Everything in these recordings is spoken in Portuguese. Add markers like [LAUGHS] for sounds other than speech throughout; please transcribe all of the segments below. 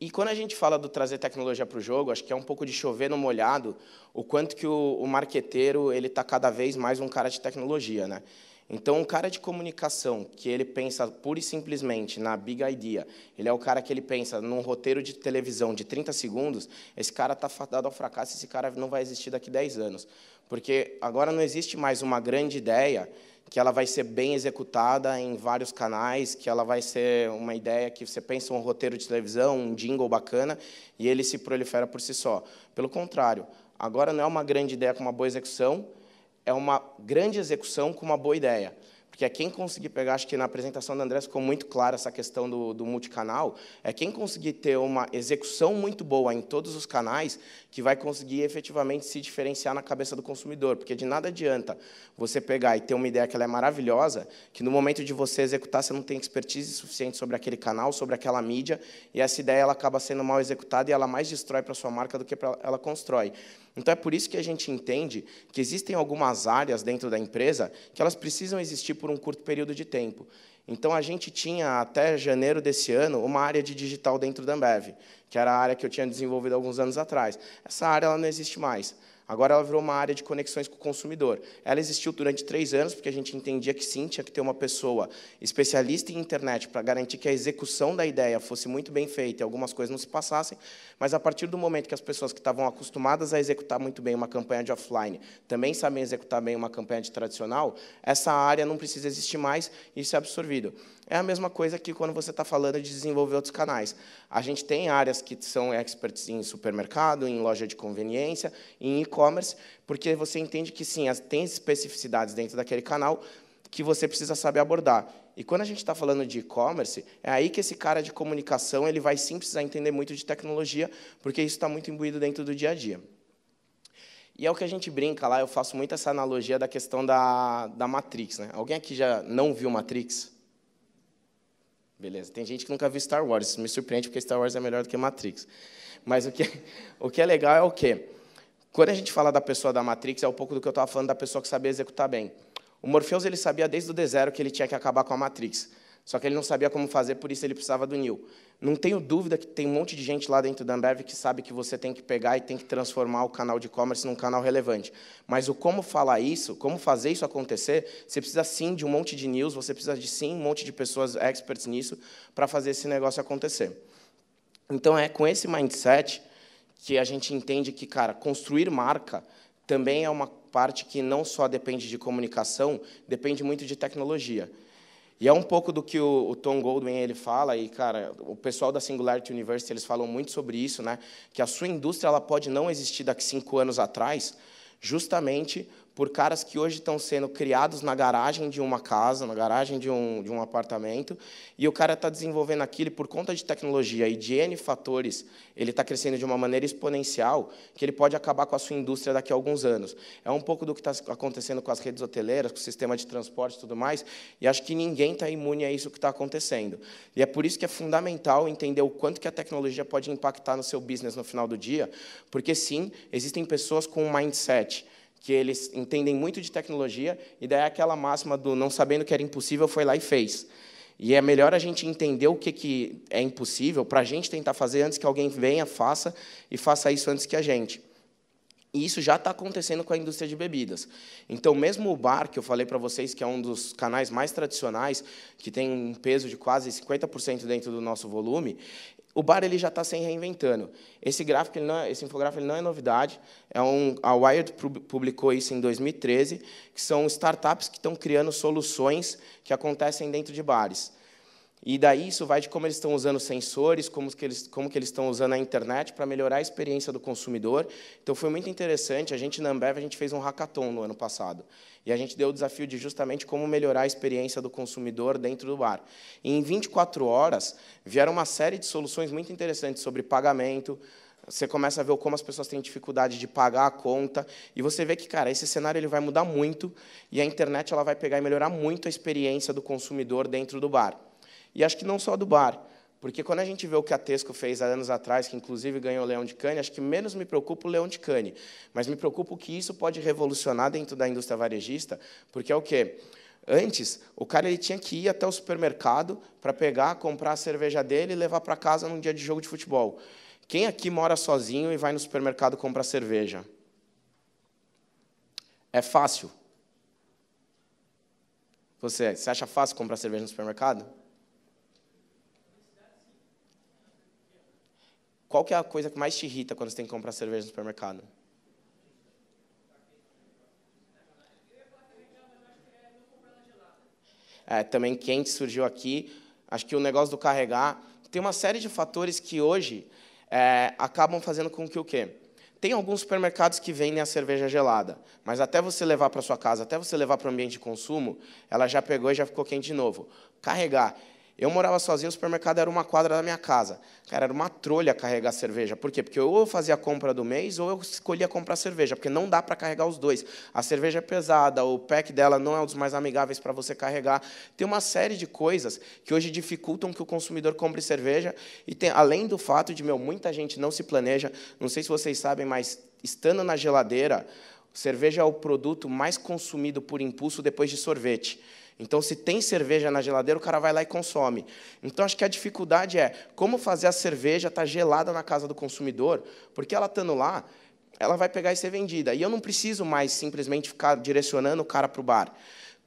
E quando a gente fala do trazer tecnologia para o jogo, acho que é um pouco de chover no molhado o quanto que o, o marqueteiro ele está cada vez mais um cara de tecnologia, né? Então, um cara de comunicação que ele pensa pura e simplesmente na big idea, ele é o cara que ele pensa num roteiro de televisão de 30 segundos, esse cara está fadado ao fracasso, esse cara não vai existir daqui 10 anos. Porque agora não existe mais uma grande ideia que ela vai ser bem executada em vários canais, que ela vai ser uma ideia que você pensa um roteiro de televisão, um jingle bacana, e ele se prolifera por si só. Pelo contrário, agora não é uma grande ideia com uma boa execução, é uma grande execução com uma boa ideia porque é quem conseguir pegar, acho que na apresentação da André ficou muito clara essa questão do, do multicanal, é quem conseguir ter uma execução muito boa em todos os canais que vai conseguir efetivamente se diferenciar na cabeça do consumidor, porque de nada adianta você pegar e ter uma ideia que ela é maravilhosa, que no momento de você executar você não tem expertise suficiente sobre aquele canal, sobre aquela mídia, e essa ideia ela acaba sendo mal executada e ela mais destrói para sua marca do que pra, ela constrói. Então é por isso que a gente entende que existem algumas áreas dentro da empresa que elas precisam existir por por um curto período de tempo. Então, a gente tinha, até janeiro desse ano, uma área de digital dentro da Ambev que era a área que eu tinha desenvolvido alguns anos atrás. Essa área ela não existe mais. Agora ela virou uma área de conexões com o consumidor. Ela existiu durante três anos, porque a gente entendia que sim, tinha que ter uma pessoa especialista em internet para garantir que a execução da ideia fosse muito bem feita e algumas coisas não se passassem. Mas a partir do momento que as pessoas que estavam acostumadas a executar muito bem uma campanha de offline também sabem executar bem uma campanha de tradicional, essa área não precisa existir mais e isso é absorvido. É a mesma coisa que quando você está falando de desenvolver outros canais. A gente tem áreas que são experts em supermercado, em loja de conveniência, em e-commerce, porque você entende que sim, tem especificidades dentro daquele canal que você precisa saber abordar. E quando a gente está falando de e-commerce, é aí que esse cara de comunicação ele vai sim precisar entender muito de tecnologia, porque isso está muito imbuído dentro do dia a dia. E é o que a gente brinca lá, eu faço muito essa analogia da questão da, da Matrix. Né? Alguém aqui já não viu Matrix? Beleza, tem gente que nunca viu Star Wars, isso me surpreende porque Star Wars é melhor do que Matrix. Mas o que, [LAUGHS] o que é legal é o quê? Quando a gente fala da pessoa da Matrix, é um pouco do que eu estava falando da pessoa que sabia executar bem. O Morpheus ele sabia desde o D0 que ele tinha que acabar com a Matrix. Só que ele não sabia como fazer, por isso ele precisava do Nil. Não tenho dúvida que tem um monte de gente lá dentro da Ambev que sabe que você tem que pegar e tem que transformar o canal de e-commerce num canal relevante. Mas o como falar isso, como fazer isso acontecer, você precisa sim de um monte de news, você precisa de sim um monte de pessoas experts nisso para fazer esse negócio acontecer. Então é com esse mindset que a gente entende que, cara, construir marca também é uma parte que não só depende de comunicação, depende muito de tecnologia. E é um pouco do que o, Tom Goldwyn ele fala e cara, o pessoal da Singularity University eles falam muito sobre isso, né? Que a sua indústria ela pode não existir daqui cinco anos atrás, justamente por caras que hoje estão sendo criados na garagem de uma casa, na garagem de um, de um apartamento, e o cara está desenvolvendo aquilo por conta de tecnologia e de N fatores, ele está crescendo de uma maneira exponencial que ele pode acabar com a sua indústria daqui a alguns anos. É um pouco do que está acontecendo com as redes hoteleiras, com o sistema de transporte e tudo mais, e acho que ninguém está imune a isso que está acontecendo. E é por isso que é fundamental entender o quanto que a tecnologia pode impactar no seu business no final do dia, porque sim, existem pessoas com um mindset que eles entendem muito de tecnologia, e daí aquela máxima do não sabendo que era impossível foi lá e fez. E é melhor a gente entender o que, que é impossível para a gente tentar fazer antes que alguém venha, faça, e faça isso antes que a gente e isso já está acontecendo com a indústria de bebidas. Então, mesmo o bar, que eu falei para vocês que é um dos canais mais tradicionais, que tem um peso de quase 50% dentro do nosso volume, o bar ele já está se reinventando. Esse gráfico, não, é, esse infográfico, não é novidade. É um, a Wired publicou isso em 2013, que são startups que estão criando soluções que acontecem dentro de bares. E daí isso vai de como eles estão usando sensores, como que eles, como que eles estão usando a internet para melhorar a experiência do consumidor. Então foi muito interessante. A gente na Ambev a gente fez um hackathon no ano passado e a gente deu o desafio de justamente como melhorar a experiência do consumidor dentro do bar. E em 24 horas vieram uma série de soluções muito interessantes sobre pagamento, você começa a ver como as pessoas têm dificuldade de pagar a conta e você vê que, cara, esse cenário ele vai mudar muito e a internet ela vai pegar e melhorar muito a experiência do consumidor dentro do bar. E acho que não só do bar, porque quando a gente vê o que a Tesco fez há anos atrás, que inclusive ganhou o Leão de Cane, acho que menos me preocupa o Leão de Cane, mas me preocupa o que isso pode revolucionar dentro da indústria varejista, porque é o quê? Antes, o cara ele tinha que ir até o supermercado para pegar, comprar a cerveja dele e levar para casa num dia de jogo de futebol. Quem aqui mora sozinho e vai no supermercado comprar cerveja? É fácil. Você, você acha fácil comprar cerveja no supermercado? Qual que é a coisa que mais te irrita quando você tem que comprar cerveja no supermercado? É, também quente surgiu aqui. Acho que o negócio do carregar. Tem uma série de fatores que hoje é, acabam fazendo com que o quê? Tem alguns supermercados que vendem a cerveja gelada, mas até você levar para sua casa, até você levar para o ambiente de consumo, ela já pegou e já ficou quente de novo. Carregar. Eu morava sozinho, o supermercado era uma quadra da minha casa. Cara, era uma trolha carregar cerveja. Por quê? Porque ou eu fazia a compra do mês ou eu escolhia comprar cerveja, porque não dá para carregar os dois. A cerveja é pesada, o pack dela não é um dos mais amigáveis para você carregar. Tem uma série de coisas que hoje dificultam que o consumidor compre cerveja. E tem, além do fato de, meu, muita gente não se planeja, não sei se vocês sabem, mas estando na geladeira, cerveja é o produto mais consumido por impulso depois de sorvete. Então, se tem cerveja na geladeira, o cara vai lá e consome. Então, acho que a dificuldade é como fazer a cerveja estar tá gelada na casa do consumidor, porque ela estando lá, ela vai pegar e ser vendida. E eu não preciso mais simplesmente ficar direcionando o cara para o bar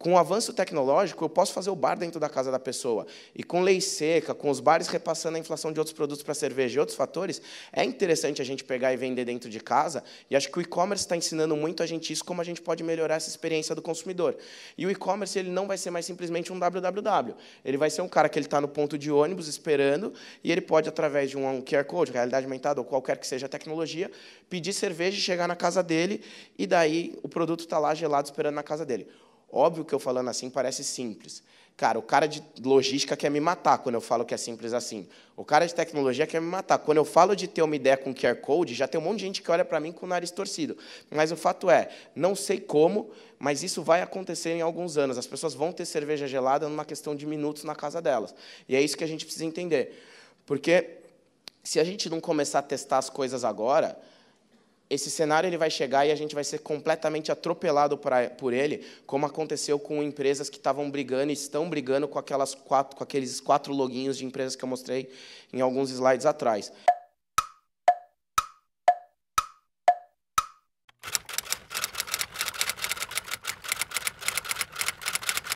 com o avanço tecnológico, eu posso fazer o bar dentro da casa da pessoa. E com lei seca, com os bares repassando a inflação de outros produtos para cerveja e outros fatores, é interessante a gente pegar e vender dentro de casa. E acho que o e-commerce está ensinando muito a gente isso, como a gente pode melhorar essa experiência do consumidor. E o e-commerce ele não vai ser mais simplesmente um www. Ele vai ser um cara que ele está no ponto de ônibus esperando e ele pode, através de um QR Code, realidade aumentada ou qualquer que seja a tecnologia, pedir cerveja e chegar na casa dele e daí o produto está lá gelado esperando na casa dele. Óbvio que eu falando assim parece simples. Cara, o cara de logística quer me matar quando eu falo que é simples assim. O cara de tecnologia quer me matar. Quando eu falo de ter uma ideia com QR Code, já tem um monte de gente que olha para mim com o nariz torcido. Mas o fato é, não sei como, mas isso vai acontecer em alguns anos. As pessoas vão ter cerveja gelada numa questão de minutos na casa delas. E é isso que a gente precisa entender. Porque se a gente não começar a testar as coisas agora, esse cenário ele vai chegar e a gente vai ser completamente atropelado por ele, como aconteceu com empresas que estavam brigando e estão brigando com, aquelas quatro, com aqueles quatro loginhos de empresas que eu mostrei em alguns slides atrás.